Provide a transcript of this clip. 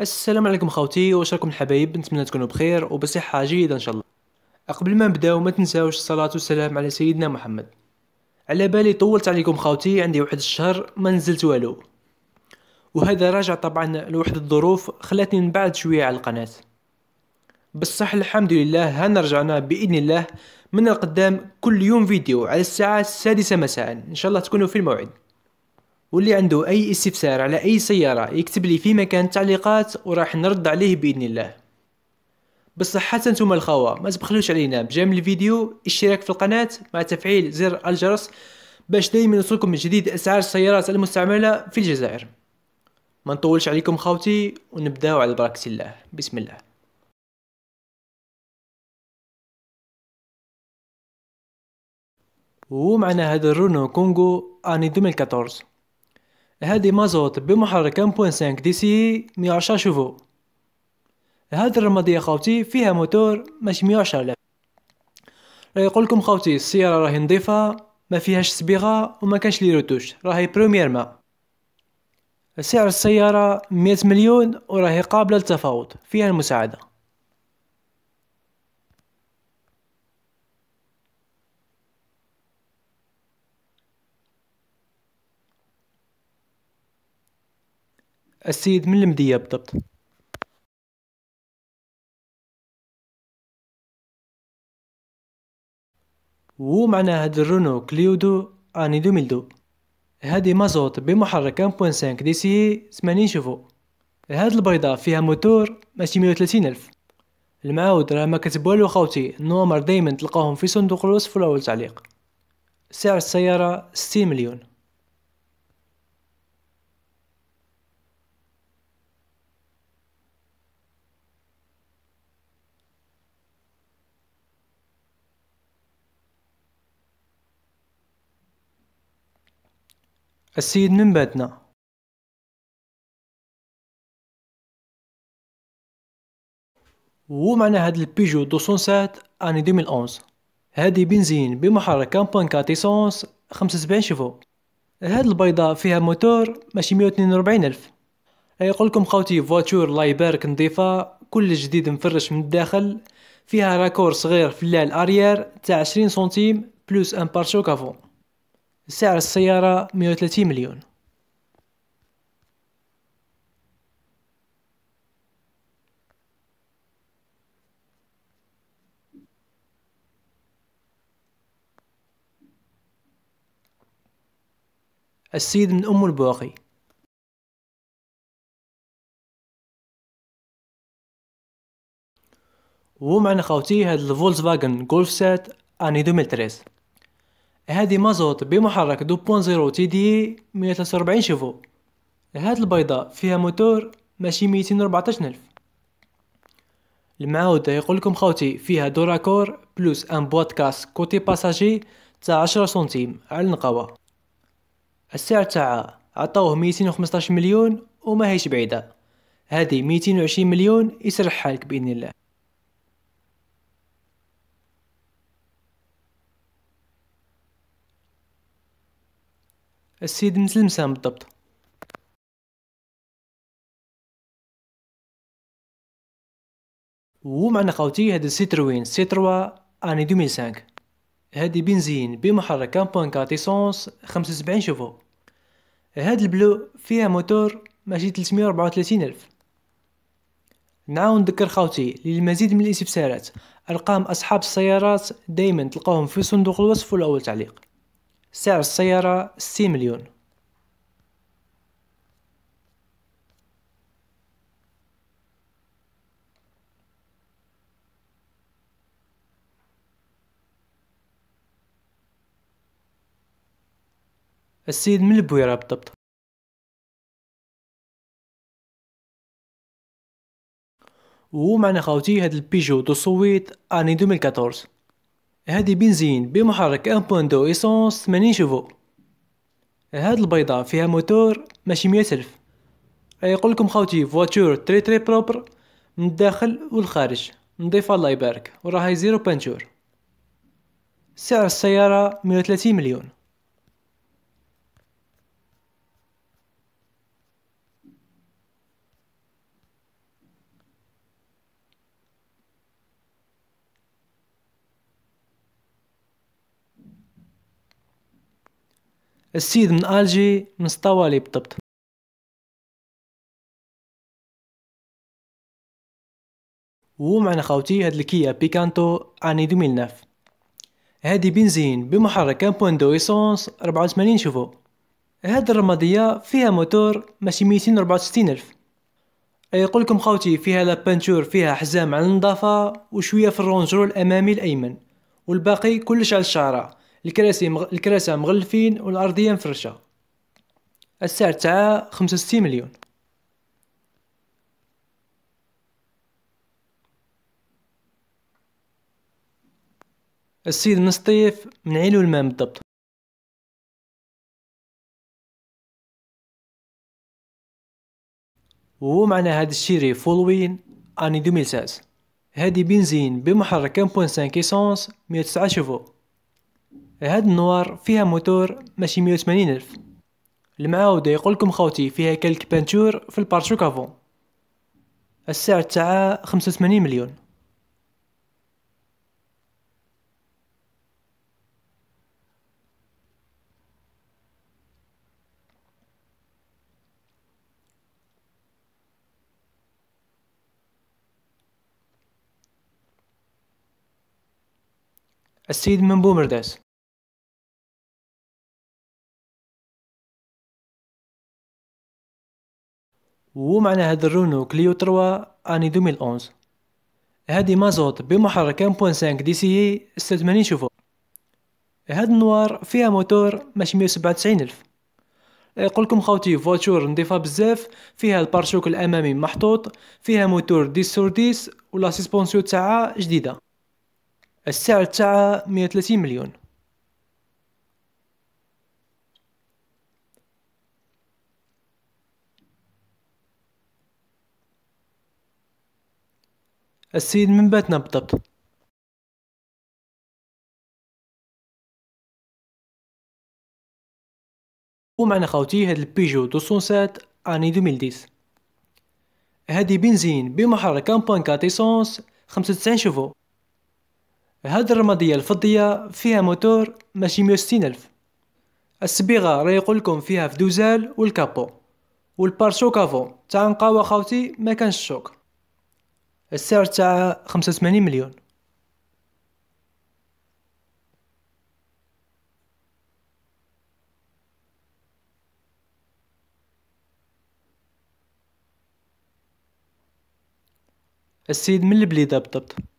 السلام عليكم خوتي واش راكم الحبايب نتمنى تكونوا بخير وبصحه جيده ان شاء الله قبل ما نبداو ما تنساوش الصلاه والسلام على سيدنا محمد على بالي طولت عليكم خوتي عندي واحد الشهر ما نزلت والو وهذا راجع طبعا لواحد الظروف خلاتني نبعد شويه على القناه بصح الحمد لله هنا رجعنا باذن الله من القدام كل يوم فيديو على الساعه السادسه مساء ان شاء الله تكونوا في الموعد واللي عنده اي استفسار على اي سياره يكتب لي في مكان التعليقات وراح نرد عليه باذن الله بصح حتى نتوما الخوا ما تبخلوش علينا بجمل الفيديو اشتراك في القناه مع تفعيل زر الجرس باش دائما يوصلكم جديد اسعار السيارات المستعمله في الجزائر ما نطولش عليكم خوتي ونبداو على بركه الله بسم الله ومعنا هذا الرونو كونغو اني 2014 هادي مازوت بمحرك 1.5 دي سي 110 شوفو هاد الرمادية خوتي فيها موتور مش 110 لا راه يقول لكم خوتي السيارة راهي نظيفة ما فيهاش صبيغة وما كانش لي روتوش راهي بروميير ما سعر السيارة 100 مليون وراهي قابلة للتفاوض فيها المساعدة السيد من المدية بالضبط و معنا هاد الرونو كليودو اني دو ميلدو هادي مازوت بمحرك 1.5 دي سي 80 شوفو هاد البيضة فيها موتور ماشي 130 الف المعاود راه ما كتب والو خاوتي النوامر دايما تلقاهم في صندوق الوصف ولا التعليق سعر السيارة 60 مليون السيد من بعدنا معنى هاد البيجو 207 اني 2011 هادي بنزين بمحرك 1.4 ايسونس 75 شيفو هاد البيضة فيها موتور ماشي 142 الف يقول لكم خوتي فواتور الله يبارك نظيفة كل جديد مفرش من الداخل فيها راكور صغير في اللال اريير تاع 20 سنتيم بلوس ان بارشوك افون سعر السيارة 130 مليون السيد من أم البواقي ومعنا خوتي هاد الفولكس فاجن جولف سات اني 2013 هذه مازوت بمحرك 2.0 تي دي 143 شيفو هاد البيضة فيها موتور ماشي 214 ألف المعاودة يقول لكم خوتي فيها دوراكور بلوس ان بوات كاس كوتي باساجي تاع 10 سنتيم على النقاوة السعر تاعها عطاوه 215 مليون وما هيش بعيدة هذه 220 مليون يسرح حالك بإذن الله السيد مثل المسام بالضبط ومعنا خاوتي هذا السي تروين سي تروا اني 2005 هادي بنزين بمحرك 1.4 اسونس 75 شوفو هاد البلو فيها موتور ماشي 334 ألف نعاود نذكر خاوتي للمزيد من الاستفسارات ارقام اصحاب السيارات دائما تلقاهم في صندوق الوصف والاول تعليق سعر السيارة 60 مليون السيد من البويرة بالضبط ومعنا خاوتي هاد البيجو دو سويت اني 2014 هادي بنزين بمحرك 1.2 ايسونس 80 شوفو هاد البيضة فيها موتور ماشي مية ألف يقول لكم خاوتي فواتور تري تري بروبر من الداخل والخارج نضيف الله يبارك وراها زيرو بانشور سعر السيارة مية مليون السيد من الجي من سطوالي بالضبط ومعنا خاوتي هاد الكيا بيكانتو اني 2009 هادي بنزين بمحرك 1.2 ايسونس 84 شوفو هاد الرمادية فيها موتور ماشي 264 ألف اي لكم خاوتي فيها لابانتور فيها حزام على النظافة وشوية في الرونجرو الأمامي الأيمن والباقي كلش على الشعره الكراسي مغ... الكراسة مغلفين والارضيه مفرشه السعر تاعها خمسة وستين مليون السيد من من عيلو الماء بالضبط وهو معنى هذا الشيري فولوين اني 2016 هذه بنزين بمحرك 1.5 كيسونس 109 شفو هاد النوار فيها موتور ماشي 180 الف المعاودة يقولكم خوتي فيها كلك بانتور في البارشو كافون السعر تاعها 85 مليون السيد من بومرداس و معنا هاد الرونو كليو 3 اني 2011 هادي مازوت بمحرك 1.5 دي سي اي 86 شوفو هاد النوار فيها موتور ماشي 197 الف يقولكم إيه، خوتي فواتور نضيفة بزاف فيها البارشوك الامامي محطوط فيها موتور ديس سور و ولا سيسبونسيو تاعها جديده السعر تاعها 130 مليون السيد من بيتنا بالضبط ومعنا خوتي هاد البيجو 207 اني 2010 هادي بنزين بمحرك 1.4 ايسونس 95 شوفو هاد الرمادية الفضية فيها موتور ماشي 160 ألف السبيغة راه يقولكم فيها فدوزال والكابو والبارشوك افون تاع نقاوة خوتي ما كانش شوك السعر تاع 85 مليون السيد من البليده بالضبط